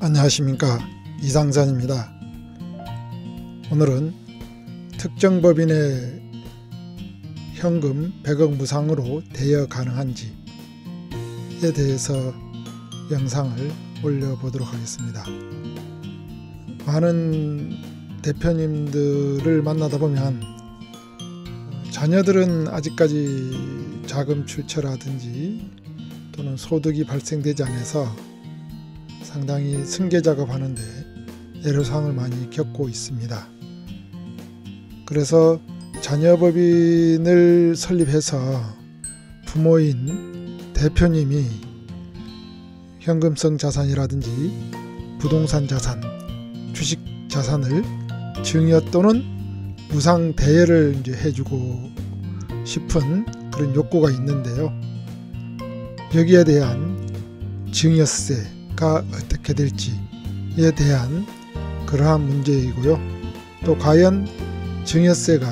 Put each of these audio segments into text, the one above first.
안녕하십니까 이상산입니다. 오늘은 특정 법인의 현금 100억 무상으로 대여 가능한지에 대해서 영상을 올려보도록 하겠습니다. 많은 대표님들을 만나다 보면 자녀들은 아직까지 자금 출처라든지 또는 소득이 발생되지 않아서 상당히 승계 작업하는데 애로사항을 많이 겪고 있습니다. 그래서 자녀법인을 설립해서 부모인 대표님이 현금성 자산이라든지 부동산 자산, 주식 자산을 증여 또는 무상 대여를 이제 해주고 싶은 그런 욕구가 있는데요. 여기에 대한 증여세, 결과가 어떻게 될지에 대한 그러한 문제이고요. 또 과연 증여세가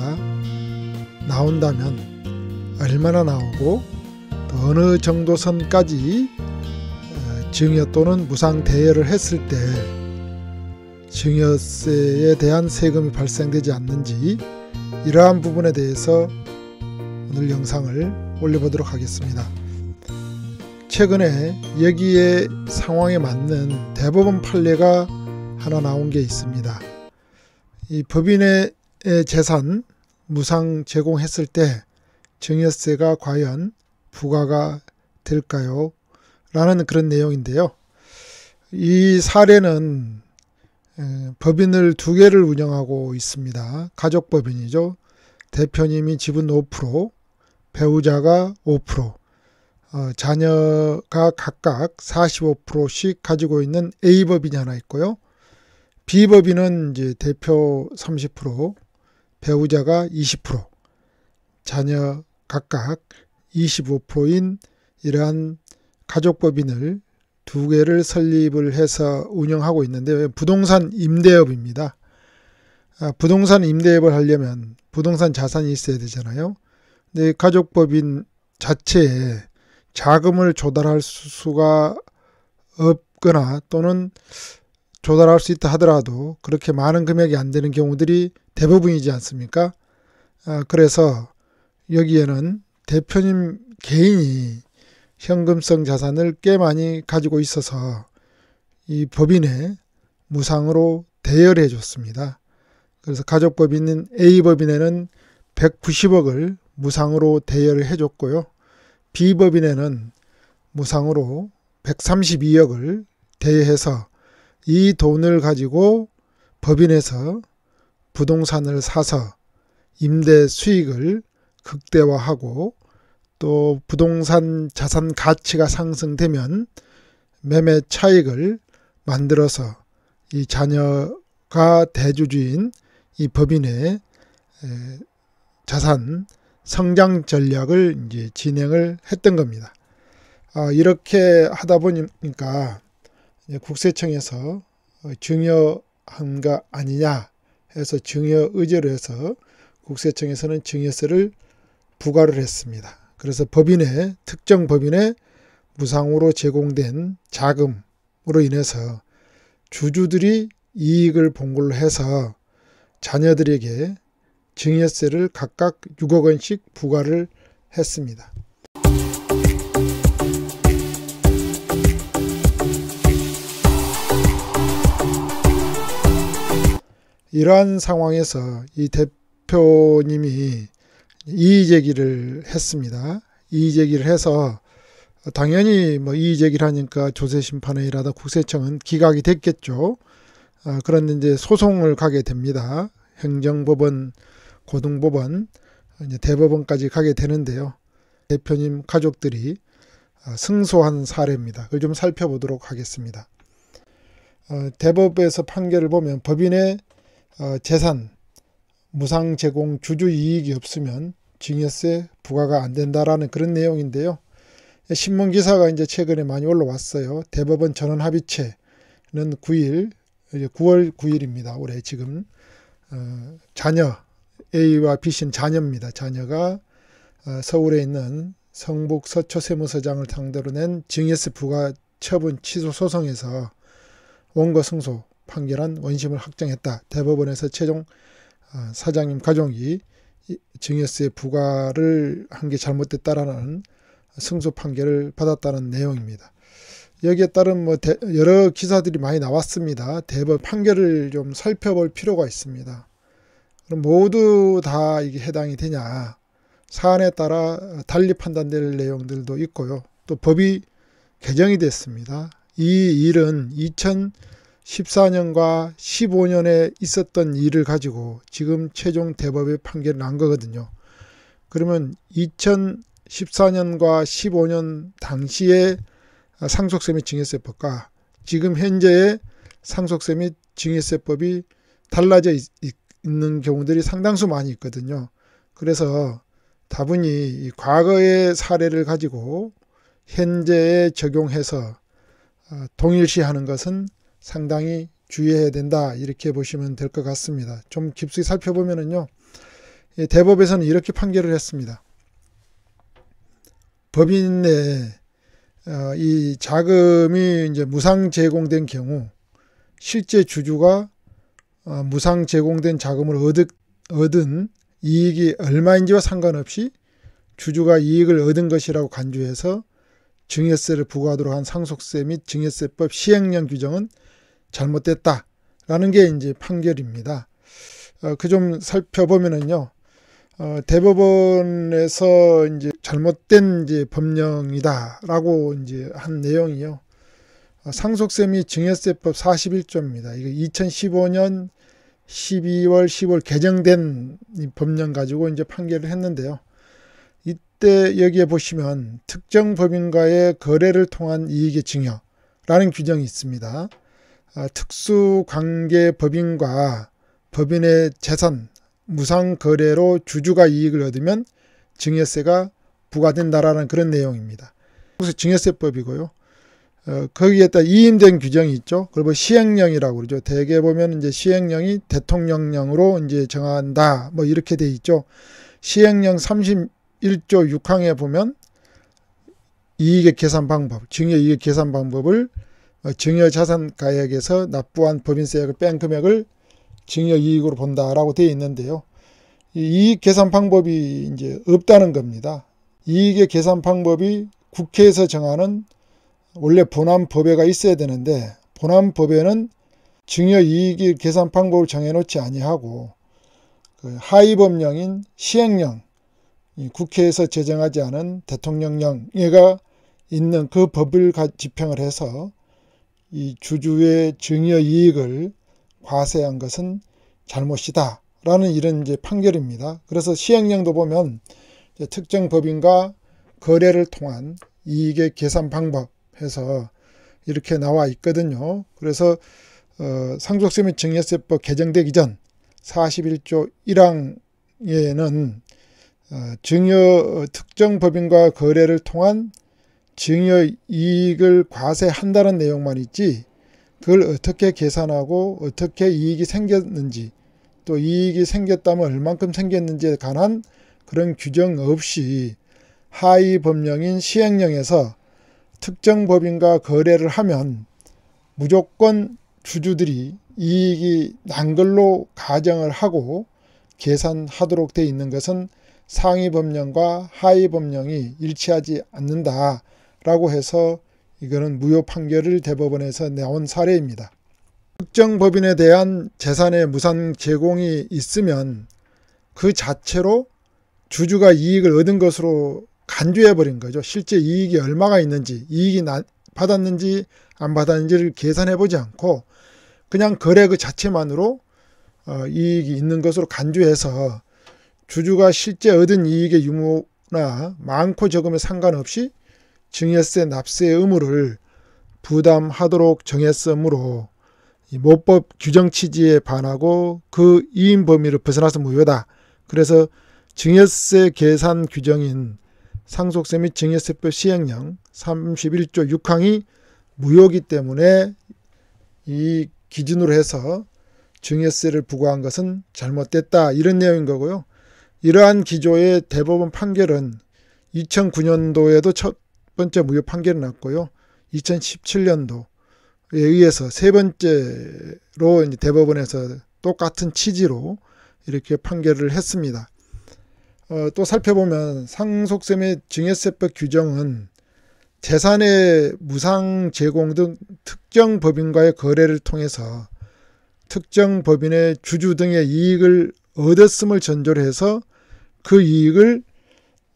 나온다면 얼마나 나오고 또 어느 정도 선까지 어, 증여 또는 무상 대여를 했을 때 증여세에 대한 세금이 발생되지 않는지 이러한 부분에 대해서 오늘 영상을 올려보도록 하겠습니다. 최근에 여기에 상황에 맞는 대법원 판례가 하나 나온 게 있습니다. 이 법인의 재산 무상 제공했을 때 증여세가 과연 부과가 될까요? 라는 그런 내용인데요. 이 사례는 법인을 두 개를 운영하고 있습니다. 가족법인이죠. 대표님이 지분 5%, 배우자가 5%, 어, 자녀가 각각 45%씩 가지고 있는 A 법인이 하나 있고요. B 법인은 이제 대표 30%, 배우자가 20%, 자녀 각각 25%인 이러한 가족 법인을 두 개를 설립을 해서 운영하고 있는데 부동산 임대업입니다. 아, 부동산 임대업을 하려면 부동산 자산이 있어야 되잖아요. 근데 가족법인 자체에 자금을 조달할 수가 없거나 또는 조달할 수 있다 하더라도 그렇게 많은 금액이 안 되는 경우들이 대부분이지 않습니까? 아, 그래서 여기에는 대표님 개인이 현금성 자산을 꽤 많이 가지고 있어서 이 법인에 무상으로 대여해 줬습니다. 그래서 가족법인인 A법인에는 190억을 무상으로 대여를 해줬고요. 비법인에는 무상으로 132억을 대여해서 이 돈을 가지고 법인에서 부동산을 사서 임대 수익을 극대화하고 또 부동산 자산 가치가 상승되면 매매 차익을 만들어서 이 자녀가 대주주인 이 법인의 자산 성장 전략을 이제 진행을 했던 겁니다. 아, 이렇게 하다 보니까 국세청에서 증여한가 아니냐 해서 증여 의제로 해서 국세청에서는 증여세를 부과를 했습니다. 그래서 법인의 특정 법인의 무상으로 제공된 자금으로 인해서 주주들이 이익을 본걸로 해서 자녀들에게 증여세를 각각 6억 원씩 부과를 했습니다. 이러한 상황에서 이 대표님이 이의제기를 했습니다. 이의제기를 해서 당연히 뭐 이의제기를 하니까 조세심판회라다 국세청은 기각이 됐겠죠. 아, 그런데 이제 소송을 가게 됩니다. 행정법원 고등법원, 이제 대법원까지 가게 되는데요. 대표님 가족들이 아, 승소한 사례입니다. 그걸 좀 살펴보도록 하겠습니다. 어, 대법에서 판결을 보면 법인의 어, 재산 무상 제공 주주 이익이 없으면 증여세 부과가 안 된다라는 그런 내용인데요. 신문 기사가 이제 최근에 많이 올라왔어요. 대법원 전원 합의체는 9일, 9월 9일입니다. 올해 지금 어, 자녀 A와 B씨는 자녀입니다. 자녀가 어, 서울에 있는 성북 서초세무서장을 상대로 낸 증여세 부과 처분 취소 소송에서 원고 승소 판결한 원심을 확정했다. 대법원에서 최종 어, 사장님 가족이 증여세 부과를 한 게 잘못됐다라는 승소 판결을 받았다는 내용입니다. 여기에 따른 뭐 대, 여러 기사들이 많이 나왔습니다. 대법 판결을 좀 살펴볼 필요가 있습니다. 그럼 모두 다 이게 해당이 되냐. 사안에 따라 달리 판단될 내용들도 있고요. 또 법이 개정이 됐습니다. 이 일은 2014년과 15년에 있었던 일을 가지고 지금 최종 대법의 판결을 난 거거든요. 그러면 2014년과 15년 당시에 상속세 및 증여세법과 지금 현재의 상속세 및 증여세법이 달라져 있, 있는 경우들이 상당수 많이 있거든요. 그래서 다분히 과거의 사례를 가지고 현재에 적용해서 아, 동일시하는 것은 상당히 주의해야 된다 이렇게 보시면 될 것 같습니다. 좀 깊숙이 살펴보면요 예, 대법에서는 이렇게 판결을 했습니다. 법인 내이 어, 자금이 이제 무상 제공된 경우 실제 주주가 어, 무상 제공된 자금을 얻은, 얻은 이익이 얼마인지와 상관없이 주주가 이익을 얻은 것이라고 간주해서 증여세를 부과하도록 한 상속세 및 증여세법 시행령 규정은 잘못됐다라는 게 이제 판결입니다. 어, 그좀 살펴보면은요. 어, 대법원에서 이제 잘못된 이제 법령이다라고 이제 한 내용이요. 어, 상속세 및 증여세법 41조입니다. 이거 2015년 12월 10월 개정된 법령 가지고 이제 판결을 했는데요. 이때 여기에 보시면 특정 법인과의 거래를 통한 이익의 증여라는 규정이 있습니다. 아, 특수관계 법인과 법인의 재산 무상 거래로 주주가 이익을 얻으면 증여세가 부과된다라는 그런 내용입니다. 그래서 증여세법이고요. 어, 거기에다 이임된 규정이 있죠. 그리고 뭐 시행령이라고 그러죠. 대개 보면 이제 시행령이 대통령령으로 이제 정한다. 뭐 이렇게 돼 있죠. 시행령 31조 6항에 보면 이익의 계산 방법, 증여 이익 계산 방법을 어, 증여 자산 가액에서 납부한 법인세액을 뺀 금액을 증여 이익으로 본다라고 되어 있는데요. 이 이익 계산 방법이 이제 없다는 겁니다. 이익의 계산 방법이 국회에서 정하는 원래 본안 법회가 있어야 되는데 본안 법회는 증여 이익일 계산 방법을 정해놓지 아니하고 그 하위 법령인 시행령 국회에서 제정하지 않은 대통령령예가 있는 그 법을 집행을 해서 이 주주의 증여 이익을 과세한 것은 잘못이다. 라는 이런 이제 판결입니다. 그래서 시행령도 보면 이제 특정 법인과 거래를 통한 이익의 계산 방법 해서 이렇게 나와 있거든요. 그래서 어, 상속세 및 증여세법 개정되기 전 41조 1항에는 어, 증여 특정 법인과 거래를 통한 증여 이익을 과세한다는 내용만 있지 그걸 어떻게 계산하고 어떻게 이익이 생겼는지 또 이익이 생겼다면 얼만큼 생겼는지에 관한 그런 규정 없이 하위 법령인 시행령에서 특정 법인과 거래를 하면 무조건 주주들이 이익이 난 걸로 가정을 하고 계산하도록 돼 있는 것은 상위 법령과 하위 법령이 일치하지 않는다라고 해서 이거는 무효 판결을 대법원에서 내온 사례입니다. 특정 법인에 대한 재산의 무산 제공이 있으면 그 자체로 주주가 이익을 얻은 것으로 간주해 버린 거죠. 실제 이익이 얼마가 있는지, 이익이 나, 받았는지 안 받았는지를 계산해 보지 않고 그냥 거래 그 자체만으로 어, 이익이 있는 것으로 간주해서 주주가 실제 얻은 이익의 유무나 많고 적음에 상관없이 증여세 납세 의무를 부담하도록 정했으므로 이 모법 규정 취지에 반하고 그 이임 범위를 벗어나서 무효다. 그래서 증여세 계산 규정인 상속세 및 증여세법 시행령 31조 6항이 무효기 때문에 이 기준으로 해서 증여세를 부과한 것은 잘못됐다 이런 내용인 거고요. 이러한 기조의 대법원 판결은 2009년도에도 첫 번째 무효 판결이 났고요. 2017년도에 의해서 세 번째로 이제 대법원에서 똑같은 취지로 이렇게 판결을 했습니다. 어, 또 살펴보면 상속세 및 증여세법 규정은 재산의 무상 제공 등 특정 법인과의 거래를 통해서 특정 법인의 주주 등의 이익을 얻었음을 전제로 해서 그 이익을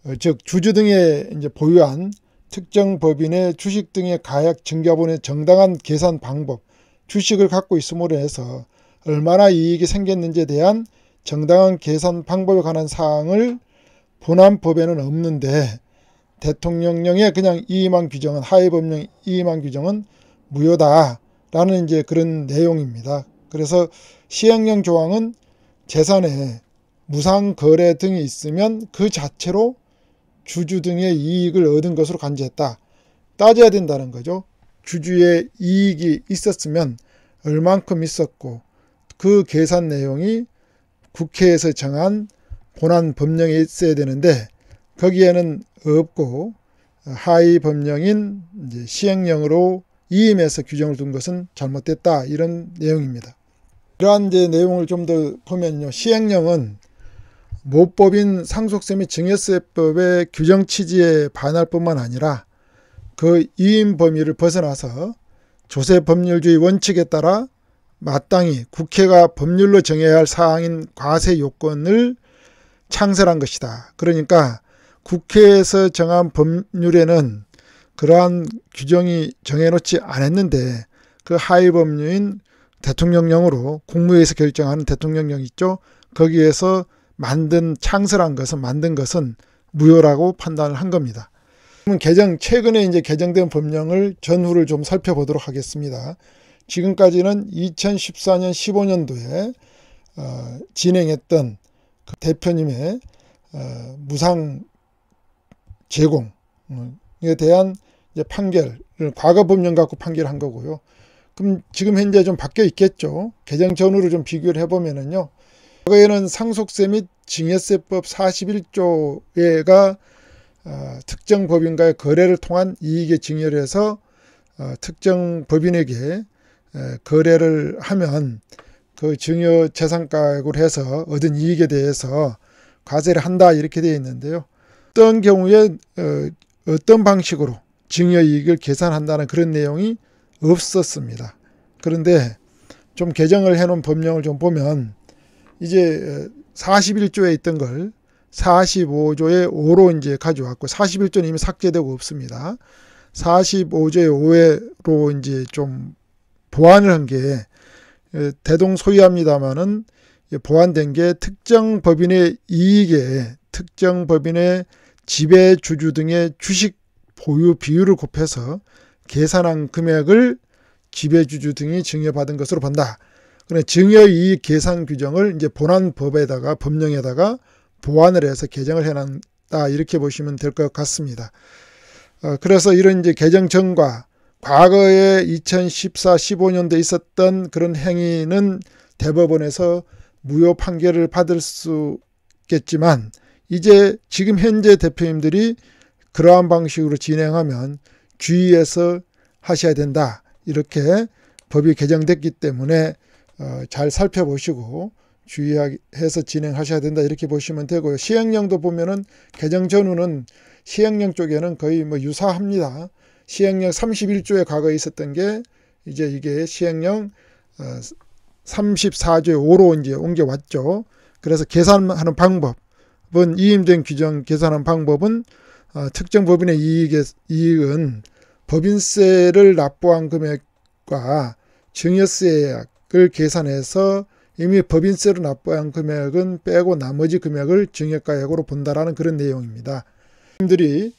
어, 즉 주주 등의 이제 보유한 특정 법인의 주식 등의 가액 증가분의 정당한 계산 방법 주식을 갖고 있음으로 해서 얼마나 이익이 생겼는지에 대한 정당한 계산 방법에 관한 사항을 분한 법에는 없는데 대통령령의 그냥 이임한 규정은 하위 법령 이임만 규정은 무효다라는 이제 그런 내용입니다. 그래서 시행령 조항은 재산에 무상 거래 등이 있으면 그 자체로 주주 등의 이익을 얻은 것으로 간주했다. 따져야 된다는 거죠. 주주의 이익이 있었으면 얼만큼 있었고 그 계산 내용이 국회에서 정한 본안 법령이 있어야 되는데 거기에는 없고 하위 법령인 시행령으로 이임해서 규정을 둔 것은 잘못됐다 이런 내용입니다. 이러한 이제 내용을 좀 더 보면요. 시행령은 모법인 상속세 및 증여세법의 규정 취지에 반할 뿐만 아니라 그 이임 범위를 벗어나서 조세 법률주의 원칙에 따라 마땅히 국회가 법률로 정해야 할 사항인 과세 요건을 창설한 것이다. 그러니까 국회에서 정한 법률에는 그러한 규정이 정해놓지 않았는데 그 하위 법률인 대통령령으로 국무회에서 결정하는 대통령령 있죠. 거기에서 만든 창설한 것은 만든 것은 무효라고 판단을 한 겁니다. 그러면 개정 최근에 이제 개정된 법령을 전후를 좀 살펴보도록 하겠습니다. 지금까지는 2014년 15년도에 어, 진행했던 그 대표님의 어, 무상 제공에 음, 대한 판결을 과거 법령 갖고 판결한 거고요. 그럼 지금 현재 좀 바뀌어 있겠죠. 개정 전후로 좀 비교를 해보면은요. 과거에는 상속세 및 증여세법 41조가 에 어, 특정 법인과의 거래를 통한 이익의 증여를 해서 어, 특정 법인에게 거래를 하면 그 증여 재산가액으로 해서 얻은 이익에 대해서 과세를 한다 이렇게 되어 있는데요. 어떤 경우에 어, 어떤 방식으로 증여 이익을 계산한다는 그런 내용이 없었습니다. 그런데 좀 개정을 해놓은 법령을 좀 보면 이제 41조에 어, 있던 걸4 5조에 5로 이제 가져왔고 41조는 이미 삭제되고 없습니다. 4 5조에 5로 이제 좀 보완을 한 게 대동 소유합니다마는 보완된 게 특정 법인의 이익에 특정 법인의 지배 주주 등의 주식 보유 비율을 곱해서 계산한 금액을 지배 주주 등이 증여받은 것으로 본다. 그래 증여 이익 계산 규정을 이제 본안 법에다가 법령에다가 보완을 해서 개정을 해놨다 이렇게 보시면 될 것 같습니다. 어, 그래서 이런 이제 개정청과 과거에 2014, 1 5년도에 있었던 그런 행위는 대법원에서 무효 판결을 받을 수 있겠지만 이제 지금 현재 대표님들이 그러한 방식으로 진행하면 주의해서 하셔야 된다. 이렇게 법이 개정됐기 때문에 어, 잘 살펴보시고 주의해서 진행하셔야 된다 이렇게 보시면 되고요. 시행령도 보면은 개정 전후는 시행령 쪽에는 거의 뭐 유사합니다. 시행령 31조에 과거에 있었던 게 이제 이게 시행령 34조의 어, 5로 이제 옮겨왔죠. 그래서 계산하는 방법은 이임된 규정 계산하는 방법은 어, 특정 법인의 이익의, 이익은 법인세를 납부한 금액과 증여세액을 계산해서 이미 법인세로 납부한 금액은 빼고 나머지 금액을 증여가액으로 본다라는 그런 내용입니다. 들이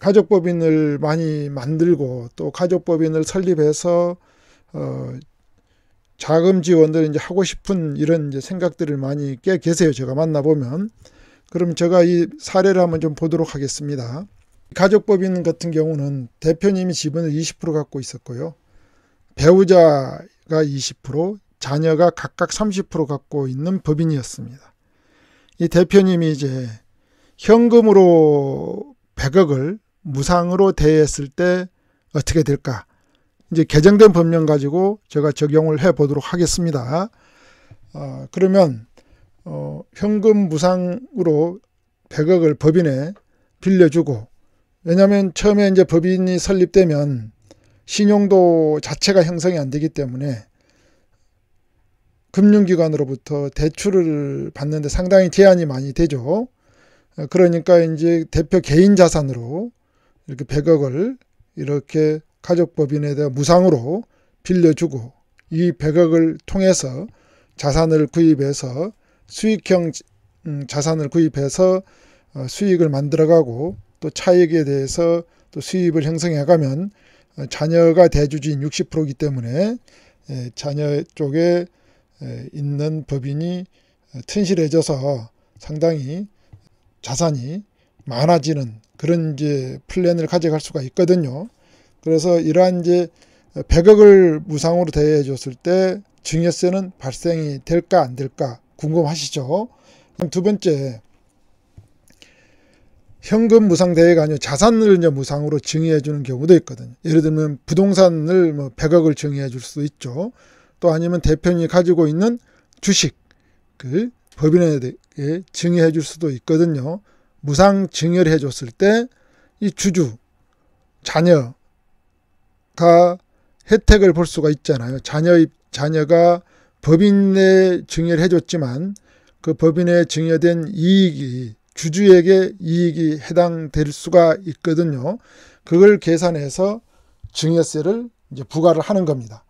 가족법인을 많이 만들고 또 가족법인을 설립해서 어 자금 지원을 이제 하고 싶은 이런 이제 생각들을 많이 꽤 계세요. 제가 만나 보면 그럼 제가 이 사례를 한번 좀 보도록 하겠습니다. 가족법인 같은 경우는 대표님이 지분을 20% 갖고 있었고요. 배우자가 20%, 자녀가 각각 30% 갖고 있는 법인이었습니다. 이 대표님이 이제 현금으로 100억을 무상으로 대했을 때 어떻게 될까? 이제 개정된 법령 가지고 제가 적용을 해 보도록 하겠습니다. 어, 그러면 어, 현금 무상으로 100억을 법인에 빌려주고 왜냐하면 처음에 이제 법인이 설립되면 신용도 자체가 형성이 안 되기 때문에 금융기관으로부터 대출을 받는데 상당히 제한이 많이 되죠. 그러니까 이제 대표 개인 자산으로 이렇게 100억을 이렇게 가족법인에다 대 무상으로 빌려주고 이 100억을 통해서 자산을 구입해서 수익형 음, 자산을 구입해서 어, 수익을 만들어가고 또 차익에 대해서 또 수입을 형성해가면 어, 자녀가 대주주인 60%이기 때문에 예, 자녀 쪽에 있는 법인이 어, 튼실해져서 상당히 자산이 많아지는 그런 이제 플랜을 가져갈 수가 있거든요. 그래서 이러한 이제 100억을 무상으로 대여해 줬을 때 증여세는 발생이 될까 안 될까 궁금하시죠? 그럼 두 번째 현금 무상 대여가 아니고 자산을 이제 무상으로 증여해 주는 경우도 있거든요. 예를 들면 부동산을 뭐 100억을 증여해 줄 수도 있죠. 또 아니면 대표님이 가지고 있는 주식 그 법인에 증여해 줄 수도 있거든요. 무상 증여를 해줬을 때 이 주주, 자녀가 혜택을 볼 수가 있잖아요. 자녀, 자녀가 법인에 증여를 해줬지만 그 법인에 증여된 이익이 주주에게 이익이 해당될 수가 있거든요. 그걸 계산해서 증여세를 이제 부과를 하는 겁니다.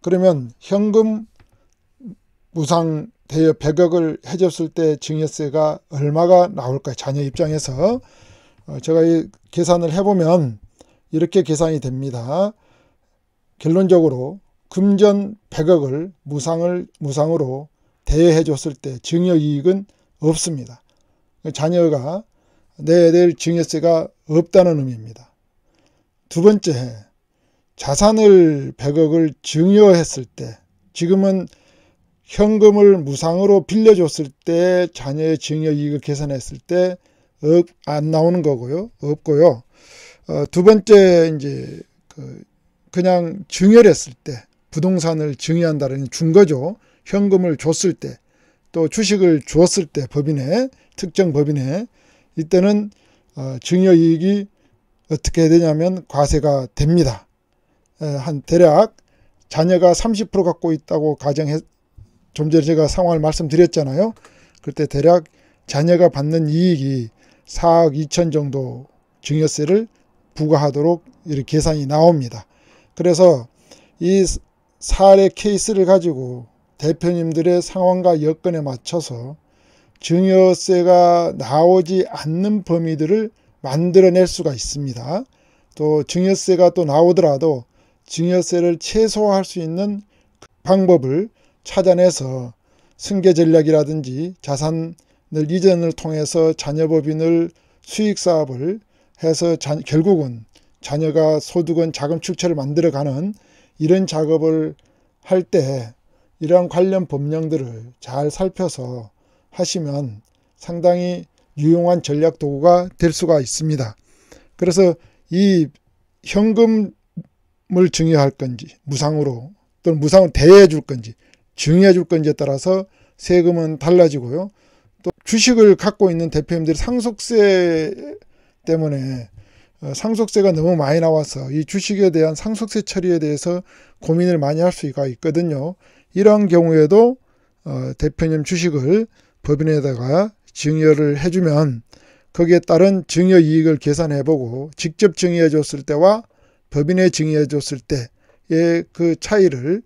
그러면 현금 무상 대여 1 0 0억을 해줬을 때 증여세가 얼마가 나올까요? 자녀 입장에서 어, 제가 이 계산을 해보면 이렇게 계산이 됩니다. 결론적으로 금전 100억을 무상을 무상으로 대여해 줬을 때 증여 이익은 없습니다. 자녀가 내야 될 증여세가 없다는 의미입니다. 두 번째, 자산을 100억을 증여했을 때 지금은 현금을 무상으로 빌려줬을 때 자녀의 증여이익을 계산했을 때안 나오는 거고요. 없고요. 어, 두 번째 이제 그 그냥 증여했을 때 부동산을 증여한다는 준거죠. 현금을 줬을 때 또 주식을 주었을 때 법인에 특정 법인에 이때는 어, 증여이익이 어떻게 되냐면 과세가 됩니다. 에, 한 대략 자녀가 30% 갖고 있다고 가정했 좀 전에 제가 상황을 말씀드렸잖아요. 그때 대략 자녀가 받는 이익이 4억 2천 정도 증여세를 부과하도록 이렇게 계산이 나옵니다. 그래서 이 사례 케이스를 가지고 대표님들의 상황과 여건에 맞춰서 증여세가 나오지 않는 범위들을 만들어낼 수가 있습니다. 또 증여세가 또 나오더라도 증여세를 최소화할 수 있는 방법을 찾아내서 승계 전략이라든지 자산을 이전을 통해서 자녀법인을 수익사업을 해서 자, 결국은 자녀가 소득은 자금 축처를 만들어가는 이런 작업을 할 때 이러한 관련 법령들을 잘 살펴서 하시면 상당히 유용한 전략 도구가 될 수가 있습니다. 그래서 이 현금을 증여할 건지 무상으로 또는 무상으로 대여해 줄 건지 증여해줄 건지에 따라서 세금은 달라지고요. 또 주식을 갖고 있는 대표님들이 상속세 때문에 어, 상속세가 너무 많이 나와서 이 주식에 대한 상속세 처리에 대해서 고민을 많이 할 수가 있거든요. 이러한 경우에도 어, 대표님 주식을 법인에다가 증여를 해주면 거기에 따른 증여 이익을 계산해보고 직접 증여해줬을 때와 법인에 증여해줬을 때의 그 차이를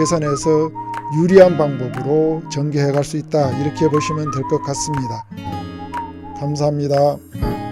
계산해서 유리한 방법으로 전개해 갈 수 있다 이렇게 보시면 될 것 같습니다. 감사합니다.